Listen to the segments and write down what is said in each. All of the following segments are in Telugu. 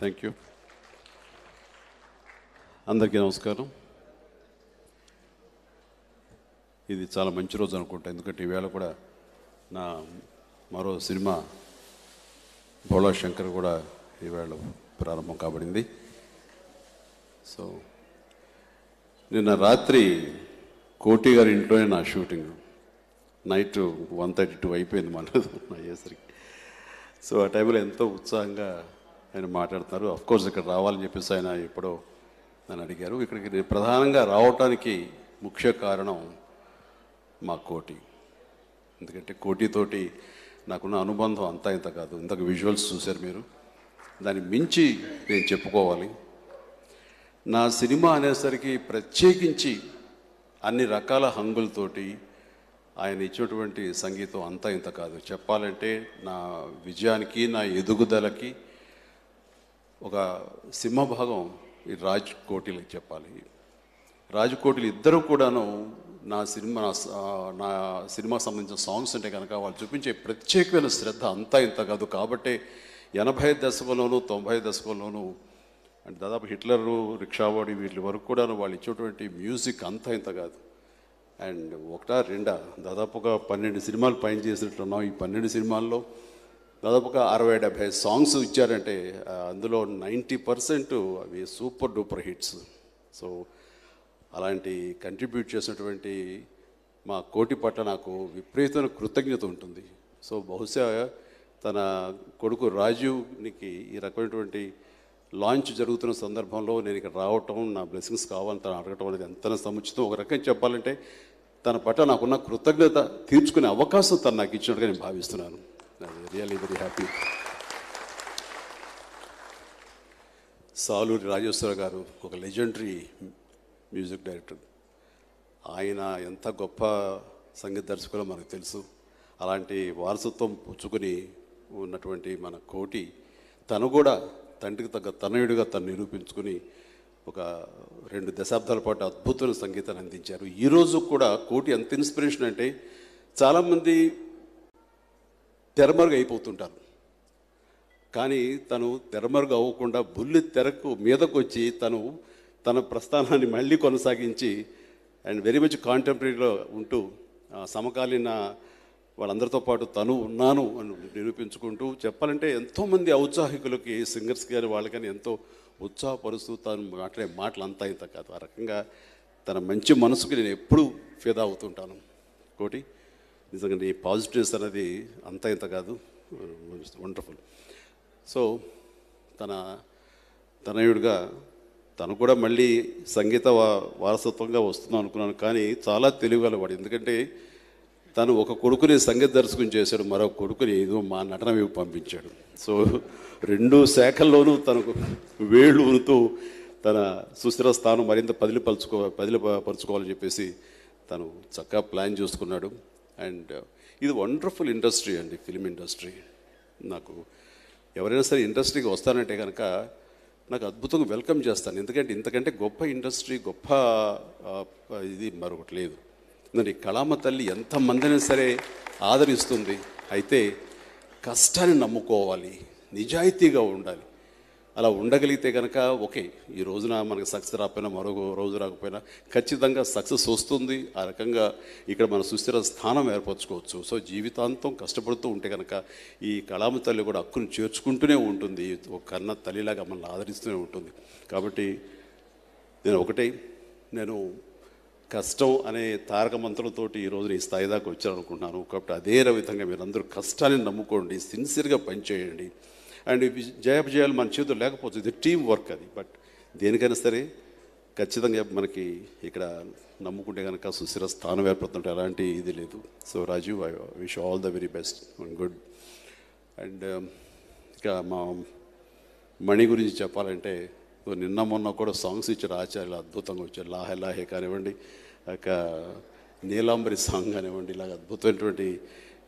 థ్యాంక్ యూ అందరికీ నమస్కారం ఇది చాలా మంచి రోజు అనుకుంటా ఎందుకంటే ఈవేళ కూడా నా మరో సినిమా భోళా శంకర్ కూడా ఈవేళ ప్రారంభం కాబడింది సో నిన్న రాత్రి కోటి గారి ఇంట్లోనే నా shooting night one thirty two అయిపోయింది మన ఏసరికి సో ఆ టైంలో ఎంతో ఉత్సాహంగా ఆయన మాట్లాడుతున్నారు కోర్స్ ఇక్కడ రావాలని చెప్పేసి ఆయన ఎప్పుడో నన్ను అడిగారు ఇక్కడికి ప్రధానంగా రావటానికి ముఖ్య కారణం మా కోటి ఎందుకంటే కోటితోటి నాకున్న అనుబంధం అంతా ఇంత కాదు ఇంతకు విజువల్స్ చూశారు మీరు దాన్ని మించి నేను చెప్పుకోవాలి నా సినిమా అనేసరికి ప్రత్యేకించి అన్ని రకాల హంగులతోటి ఆయన ఇచ్చినటువంటి సంగీతం అంతా ఇంత కాదు చెప్పాలంటే నా విజయానికి నా ఎదుగుదలకి ఒక సింహభాగం ఈ రాజ్ కోటిలకి చెప్పాలి రాజ్ కోటిలు ఇద్దరు కూడాను నా సినిమా నా సినిమా సంబంధించిన సాంగ్స్ ఉంటే కనుక వాళ్ళు చూపించే ప్రత్యేకమైన శ్రద్ధ అంతా ఇంత కాదు కాబట్టి ఎనభై దశకంలోను తొంభై దశకంలోను అంటే దాదాపు హిట్లరు రిక్షావాడి వీటి వరకు కూడా వాళ్ళు ఇచ్చేటువంటి మ్యూజిక్ అంతా ఇంత కాదు అండ్ ఒకటా రెండా దాదాపుగా పన్నెండు సినిమాలు పైన చేసినట్టున్నాం ఈ పన్నెండు సినిమాల్లో దాదాపుగా అరవై డెబ్భై సాంగ్స్ ఇచ్చారంటే అందులో నైంటీ పర్సెంట్ అవి సూపర్ డూపర్ హిట్స్ సో అలాంటి కంట్రిబ్యూట్ చేసినటువంటి మా కోటి పట్ల నాకు విపరీతమైన కృతజ్ఞత ఉంటుంది సో బహుశా తన కొడుకు రాజీవ్నికి ఈ రకమైనటువంటి లాంచ్ జరుగుతున్న సందర్భంలో నేను ఇక్కడ రావటం నా బ్లెస్సింగ్స్ కావాలని తను అడగటం అనేది ఎంత సముచితం ఒక రకంగా చెప్పాలంటే తన పట్ల నాకున్న కృతజ్ఞత తీర్చుకునే అవకాశం తను నాకు ఇచ్చినట్టుగా నేను భావిస్తున్నాను really very happy Saluri Rajeshwara గారు ఒక లెజెండరీ మ్యూజిక్ డైరెక్టర్ ఆయన ఎంత గొప్ప సంగీత దర్శకులో మనకు తెలుసు అలాంటి వారసత్వం పుచ్చుకుని ఉన్నటువంటి మన కోటి తను కూడా తండ్రికి తగ్గ తనయుడిగా తను నిరూపించుకుని ఒక రెండు దశాబ్దాల పాటు అద్భుతమైన సంగీతాన్ని అందించారు ఈరోజు కూడా కోటి ఎంత ఇన్స్పిరేషన్ అంటే చాలామంది తెరమరుగు అయిపోతుంటారు కానీ తను తెరమరుగు అవ్వకుండా బుల్లి తెరకు మీదకు వచ్చి తను తన ప్రస్థానాన్ని మళ్ళీ కొనసాగించి అండ్ వెరీ మచ్ కాంటెంపరీలో ఉంటూ సమకాలీన వాళ్ళందరితో పాటు తను ఉన్నాను అని నిరూపించుకుంటూ చెప్పాలంటే ఎంతోమంది ఔత్సాహికులకి సింగర్స్ గారి వాళ్ళకని ఎంతో ఉత్సాహపరుస్తూ తను మాట్లాడే మాటలు అంతా ఇంత కాదు ఆ రకంగా తన మంచి మనసుకి నేను ఎప్పుడూ ఫిదా అవుతుంటాను కోటి నిజంగా నీ పాజిటివ్నెస్ అనేది అంత ఇంత కాదు వండర్ఫుల్ సో తన తనయుడిగా తను కూడా మళ్ళీ సంగీత వారసత్వంగా వస్తున్నాను అనుకున్నాను కానీ చాలా తెలివిగలవాడు ఎందుకంటే తను ఒక కొడుకుని సంగీత దర్శకం చేశాడు మరో కొడుకుని ఏదో మా నటన వైపు పంపించాడు సో రెండు శాఖల్లోనూ తనకు వేళ్ళుతో తన సుస్థిర స్థానం మరింత పదిలిపలుచుకో పదిలిపరుచుకోవాలని చెప్పేసి తను చక్కగా ప్లాన్ చేసుకున్నాడు అండ్ ఇది వండర్ఫుల్ ఇండస్ట్రీ అండి ఫిలిం ఇండస్ట్రీ నాకు ఎవరైనా సరే ఇండస్ట్రీకి వస్తానంటే కనుక నాకు అద్భుతంగా వెల్కమ్ చేస్తాను ఎందుకంటే ఇంతకంటే గొప్ప ఇండస్ట్రీ గొప్ప ఇది మరొకటి లేదు మరి కళామ తల్లి ఎంతమందిని సరే ఆదరిస్తుంది అయితే కష్టాన్ని నమ్ముకోవాలి నిజాయితీగా ఉండాలి అలా ఉండగలిగితే కనుక ఓకే ఈ రోజున మనకి సక్సెస్ రాకపోయినా మరో రోజు రాకపోయినా ఖచ్చితంగా సక్సెస్ వస్తుంది ఆ రకంగా ఇక్కడ మన సుస్థిర స్థానం ఏర్పరచుకోవచ్చు సో జీవితాంతం కష్టపడుతూ ఉంటే కనుక ఈ కళామ తల్లి కూడా హక్కును చేర్చుకుంటూనే ఉంటుంది ఒక కన్న తల్లిలాగా మనల్ని ఆదరిస్తూనే ఉంటుంది కాబట్టి నేను ఒకటే నేను కష్టం అనే తారక మంత్రంతో ఈరోజు ఈ స్థాయి దాకా వచ్చారనుకుంటున్నాను కాబట్టి అదే విధంగా మీరందరూ కష్టాన్ని నమ్ముకోండి సిన్సియర్గా పనిచేయండి అండ్ జయాపజయాలు మన చేతులు లేకపోతే ఇది టీం వర్క్ అది బట్ దేనికైనా సరే ఖచ్చితంగా మనకి ఇక్కడ నమ్ముకుంటే కనుక సుస్థిర స్థానం ఏర్పడుతుంటే అలాంటి ఇది లేదు so Rajeev I wish all the very best and good and ఇక మా మణి గురించి చెప్పాలంటే నిన్న మొన్న కూడా సాంగ్స్ ఇచ్చారు ఆచార్యులు అద్భుతంగా వచ్చారు లాహే లాహే కానివ్వండి ఒక నీలాంబరి సాంగ్ కానివ్వండి ఇలాగ అద్భుతమైనటువంటి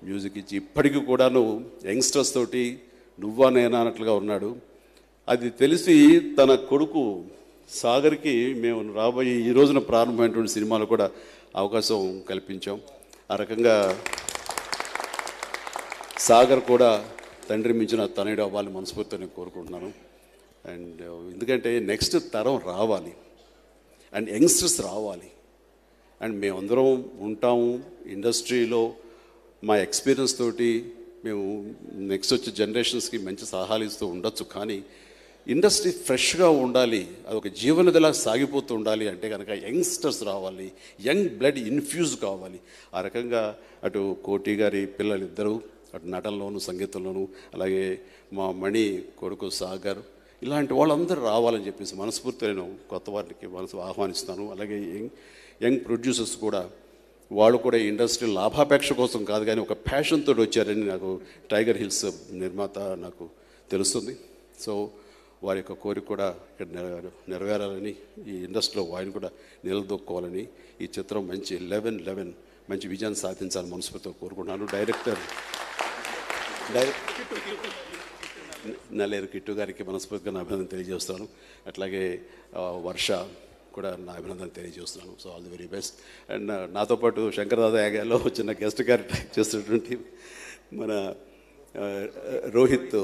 మ్యూజిక్ ఇచ్చి ఇప్పటికీ నువ్వు యంగ్స్టర్స్ తోటి నువ్వా నేనా అన్నట్లుగా ఉన్నాడు అది తెలిసి తన కొడుకు సాగర్కి మేము రాబోయే ఈ రోజున ప్రారంభమైనటువంటి సినిమాలు కూడా అవకాశం కల్పించాం ఆ రకంగా సాగర్ కూడా తండ్రి మించిన తనయుడు అవ్వాలని మనస్ఫూర్తిని కోరుకుంటున్నాను అండ్ uh, ఎందుకంటే నెక్స్ట్ తరం రావాలి అండ్ యంగ్స్టర్స్ రావాలి అండ్ మేమందరం ఉంటాము ఇండస్ట్రీలో మా ఎక్స్పీరియన్స్ తోటి మేము నెక్స్ట్ వచ్చే జనరేషన్స్కి మంచి సలహాలు ఇస్తూ ఉండొచ్చు కానీ ఇండస్ట్రీ ఫ్రెష్గా ఉండాలి అది ఒక జీవనదిలా సాగిపోతూ ఉండాలి అంటే కనుక యంగ్స్టర్స్ రావాలి యంగ్ బ్లడ్ ఇన్ఫ్యూజ్ కావాలి ఆ రకంగా అటు కోటి గారి పిల్లలిద్దరూ అటు నటనలోను సంగీతంలోను అలాగే మా మణి కొడుకు సాగర్ ఇలాంటి వాళ్ళందరూ రావాలని చెప్పేసి మనస్ఫూర్తి నేను కొత్త వారికి మనసు ఆహ్వానిస్తాను అలాగే యంగ్ యంగ్ ప్రొడ్యూసర్స్ కూడా వాళ్ళు కూడా ఇండస్ట్రీ లాభాపేక్ష కోసం కాదు కానీ ఒక ప్యాషన్ తోటి వచ్చారని నాకు టైగర్ హిల్స్ నిర్మాత నాకు తెలుస్తుంది సో వారి యొక్క కోరిక కూడా ఇక్కడ నెరవేర నెరవేరాలని ఈ ఇండస్ట్రీలో వారిని కూడా నిలదొక్కోవాలని ఈ చిత్రం మంచి లెవెన్ లెవెన్ మంచి విజయాన్ని సాధించాలని మనస్ఫూర్తితో కోరుకుంటున్నాను డైరెక్టర్ డైరెక్టర్ నల్లేరు కిట్టు గారికి మనస్ఫూర్తిగా నా అభినందన తెలియజేస్తాను అట్లాగే వర్ష కూడా నా అభినందన తెలియజేస్తున్నాను so all the very best and నాతో పాటు శంకర్దాదా యాగాలో చిన్న గెస్ట్ క్యారెక్టర్ చేస్తున్నటువంటి మన రోహిత్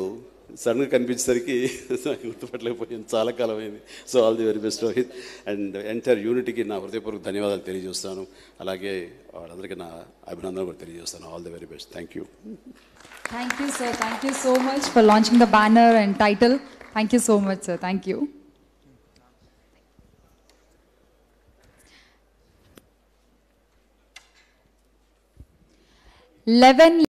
సడన్గా కనిపించేసరికి నాకు గుర్తుపట్టలేకపోయింది చాలా కాలం అయింది so all the very best Rohit and entire యూనిట్కి నా హృదయపూర్వక ధన్యవాదాలు తెలియజేస్తాను అలాగే వాళ్ళందరికీ నా అభినందనలు కూడా తెలియజేస్తాను all the very best thank you thank you sir thank you so much for launching the banner and title thank you so much sir thank you eleven